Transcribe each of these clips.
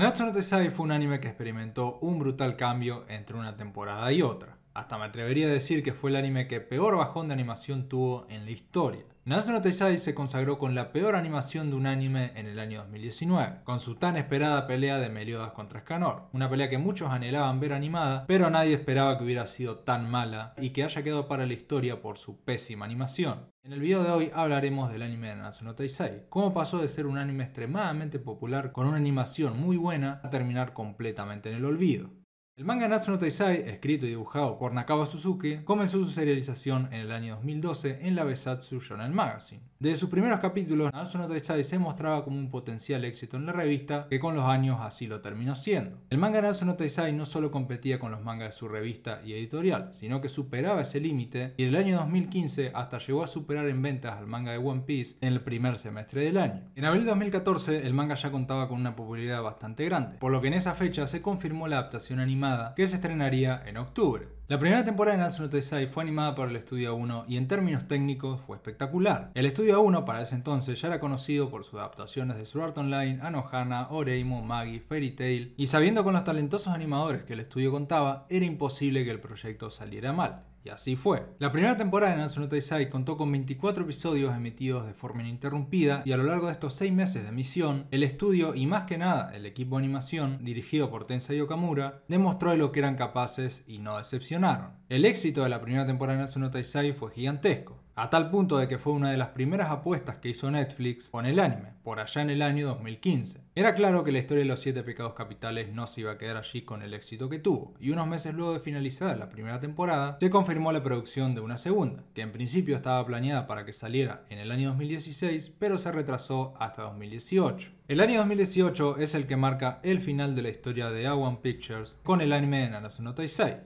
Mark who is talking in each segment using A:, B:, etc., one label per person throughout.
A: of no fue un anime que experimentó un brutal cambio entre una temporada y otra. Hasta me atrevería a decir que fue el anime que peor bajón de animación tuvo en la historia. Natsuno Teisai se consagró con la peor animación de un anime en el año 2019, con su tan esperada pelea de Meliodas contra Escanor, una pelea que muchos anhelaban ver animada, pero nadie esperaba que hubiera sido tan mala y que haya quedado para la historia por su pésima animación. En el video de hoy hablaremos del anime de Natsuno cómo pasó de ser un anime extremadamente popular con una animación muy buena a terminar completamente en el olvido. El manga Natsuno Taisai, escrito y dibujado por Nakawa Suzuki, comenzó su serialización en el año 2012 en la Besatsu Shonen Magazine. Desde sus primeros capítulos, Natsuno se mostraba como un potencial éxito en la revista, que con los años así lo terminó siendo. El manga Natsuno no Taisai no solo competía con los mangas de su revista y editorial, sino que superaba ese límite y en el año 2015 hasta llegó a superar en ventas al manga de One Piece en el primer semestre del año. En abril de 2014, el manga ya contaba con una popularidad bastante grande, por lo que en esa fecha se confirmó la adaptación animada que se estrenaría en octubre. La primera temporada de Natsuno Taisai fue animada por el Estudio 1 y en términos técnicos fue espectacular. El Estudio 1 para ese entonces ya era conocido por sus adaptaciones de Sword Online, Anohana, Oreimo, Maggie, Fairy Tail y sabiendo con los talentosos animadores que el estudio contaba, era imposible que el proyecto saliera mal. Y así fue. La primera temporada de Natsuno Taisai contó con 24 episodios emitidos de forma ininterrumpida y a lo largo de estos 6 meses de emisión, el estudio y más que nada el equipo de animación, dirigido por Tensei Okamura, demostró de lo que eran capaces y no decepcionó. El éxito de la primera temporada de Natsuno Taisai fue gigantesco a tal punto de que fue una de las primeras apuestas que hizo Netflix con el anime, por allá en el año 2015. Era claro que la historia de los siete pecados capitales no se iba a quedar allí con el éxito que tuvo, y unos meses luego de finalizar la primera temporada, se confirmó la producción de una segunda, que en principio estaba planeada para que saliera en el año 2016, pero se retrasó hasta 2018. El año 2018 es el que marca el final de la historia de a Pictures con el anime de Nanatsu no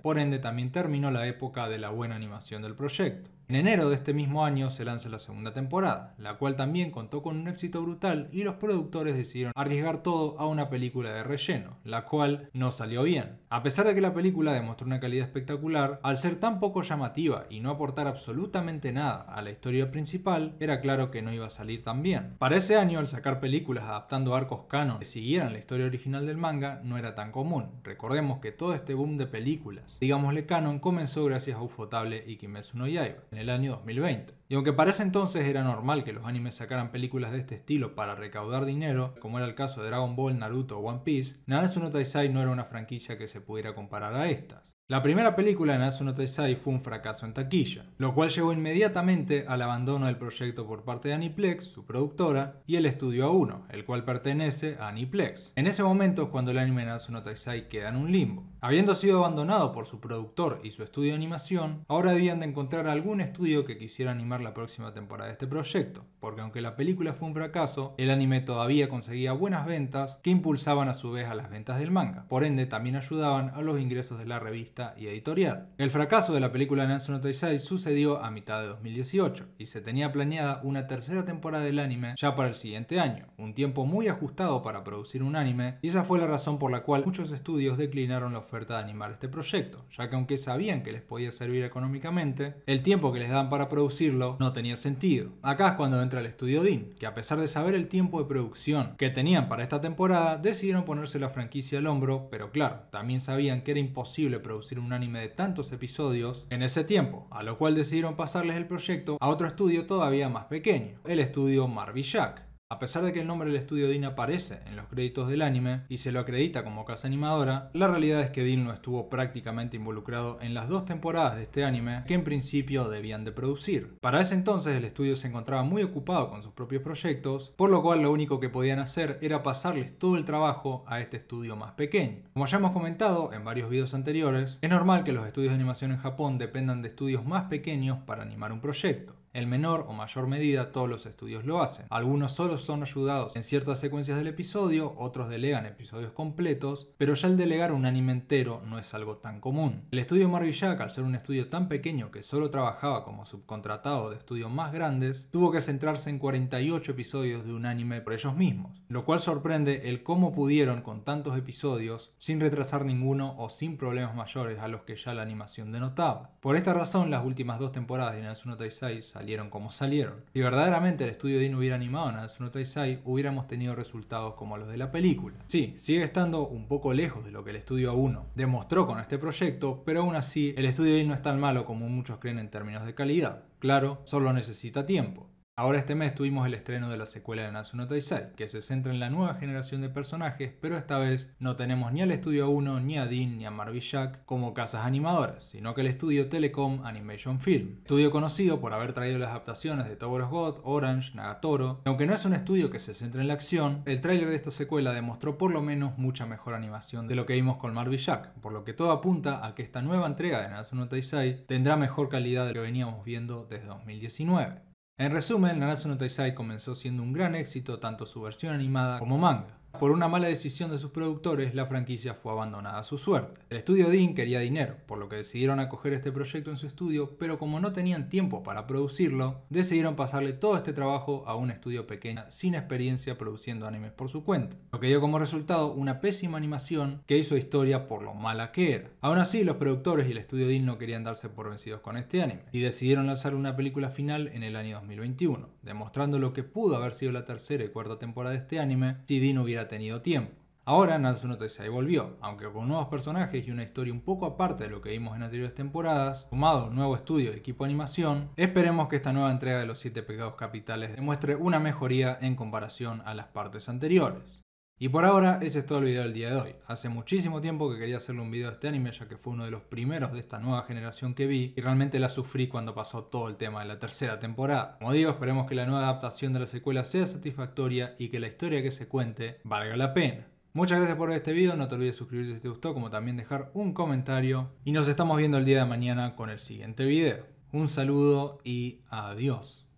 A: por ende también terminó la época de la buena animación del proyecto. En enero de este mismo año se lanza la segunda temporada, la cual también contó con un éxito brutal y los productores decidieron arriesgar todo a una película de relleno, la cual no salió bien. A pesar de que la película demostró una calidad espectacular, al ser tan poco llamativa y no aportar absolutamente nada a la historia principal, era claro que no iba a salir tan bien. Para ese año, al sacar películas adaptando arcos canon que siguieran la historia original del manga, no era tan común. Recordemos que todo este boom de películas, digámosle canon, comenzó gracias a Ufotable y Kimetsu no Yaiba año 2020. Y aunque para ese entonces era normal que los animes sacaran películas de este estilo para recaudar dinero, como era el caso de Dragon Ball, Naruto o One Piece, Nanatsu no no era una franquicia que se pudiera comparar a estas. La primera película de Nanatsu no fue un fracaso en taquilla, lo cual llevó inmediatamente al abandono del proyecto por parte de Aniplex, su productora, y el estudio A1, el cual pertenece a Aniplex. En ese momento es cuando el anime Nanatsu no Taizai queda en un limbo. Habiendo sido abandonado por su productor y su estudio de animación, ahora debían de encontrar algún estudio que quisiera animar la próxima temporada de este proyecto, porque aunque la película fue un fracaso, el anime todavía conseguía buenas ventas que impulsaban a su vez a las ventas del manga, por ende también ayudaban a los ingresos de la revista y editorial. El fracaso de la película Nansu no sucedió a mitad de 2018 y se tenía planeada una tercera temporada del anime ya para el siguiente año, un tiempo muy ajustado para producir un anime y esa fue la razón por la cual muchos estudios declinaron la de animar este proyecto, ya que aunque sabían que les podía servir económicamente, el tiempo que les dan para producirlo no tenía sentido. Acá es cuando entra el estudio Dean, que a pesar de saber el tiempo de producción que tenían para esta temporada, decidieron ponerse la franquicia al hombro, pero claro, también sabían que era imposible producir un anime de tantos episodios en ese tiempo, a lo cual decidieron pasarles el proyecto a otro estudio todavía más pequeño, el estudio Marvy Jack a pesar de que el nombre del estudio Dean aparece en los créditos del anime y se lo acredita como casa animadora, la realidad es que Dean no estuvo prácticamente involucrado en las dos temporadas de este anime que en principio debían de producir. Para ese entonces el estudio se encontraba muy ocupado con sus propios proyectos, por lo cual lo único que podían hacer era pasarles todo el trabajo a este estudio más pequeño. Como ya hemos comentado en varios vídeos anteriores, es normal que los estudios de animación en Japón dependan de estudios más pequeños para animar un proyecto. En menor o mayor medida todos los estudios lo hacen. Algunos solo son ayudados en ciertas secuencias del episodio, otros delegan episodios completos, pero ya el delegar un anime entero no es algo tan común. El estudio Marvillac, al ser un estudio tan pequeño que solo trabajaba como subcontratado de estudios más grandes, tuvo que centrarse en 48 episodios de un anime por ellos mismos, lo cual sorprende el cómo pudieron con tantos episodios sin retrasar ninguno o sin problemas mayores a los que ya la animación denotaba. Por esta razón, las últimas dos temporadas de Natsuno Taisai salieron como salieron. Si verdaderamente el estudio Dean hubiera animado a Natsuno Taisai, hubiéramos tenido resultados como los de la película. Sí, sigue estando un poco lejos de lo que el estudio A1 demostró con este proyecto, pero aún así el estudio Dean no es tan malo como muchos creen en términos de calidad. Claro, solo necesita tiempo. Ahora este mes tuvimos el estreno de la secuela de Natsuno Taisai, que se centra en la nueva generación de personajes, pero esta vez no tenemos ni al estudio 1, ni a Dean, ni a Marvin Jack como casas animadoras, sino que el estudio Telecom Animation Film, estudio conocido por haber traído las adaptaciones de Tower God, Orange, Nagatoro. Aunque no es un estudio que se centre en la acción, el tráiler de esta secuela demostró por lo menos mucha mejor animación de lo que vimos con Marvin Jack, por lo que todo apunta a que esta nueva entrega de Natsuno Taisai tendrá mejor calidad de lo que veníamos viendo desde 2019. En resumen, Nanatsu no Taisai comenzó siendo un gran éxito tanto su versión animada como manga por una mala decisión de sus productores, la franquicia fue abandonada a su suerte. El estudio Dean quería dinero, por lo que decidieron acoger este proyecto en su estudio, pero como no tenían tiempo para producirlo, decidieron pasarle todo este trabajo a un estudio pequeño sin experiencia produciendo animes por su cuenta, lo que dio como resultado una pésima animación que hizo historia por lo mala que era. Aún así, los productores y el estudio Dean no querían darse por vencidos con este anime, y decidieron lanzar una película final en el año 2021, demostrando lo que pudo haber sido la tercera y cuarta temporada de este anime si Dean hubiera tenido tiempo. Ahora no Taisai volvió, aunque con nuevos personajes y una historia un poco aparte de lo que vimos en anteriores temporadas, sumado un nuevo estudio y equipo de animación, esperemos que esta nueva entrega de los 7 pecados capitales demuestre una mejoría en comparación a las partes anteriores. Y por ahora ese es todo el video del día de hoy. Hace muchísimo tiempo que quería hacerle un video a este anime ya que fue uno de los primeros de esta nueva generación que vi y realmente la sufrí cuando pasó todo el tema de la tercera temporada. Como digo, esperemos que la nueva adaptación de la secuela sea satisfactoria y que la historia que se cuente valga la pena. Muchas gracias por ver este video, no te olvides suscribirte si te gustó, como también dejar un comentario y nos estamos viendo el día de mañana con el siguiente video. Un saludo y adiós.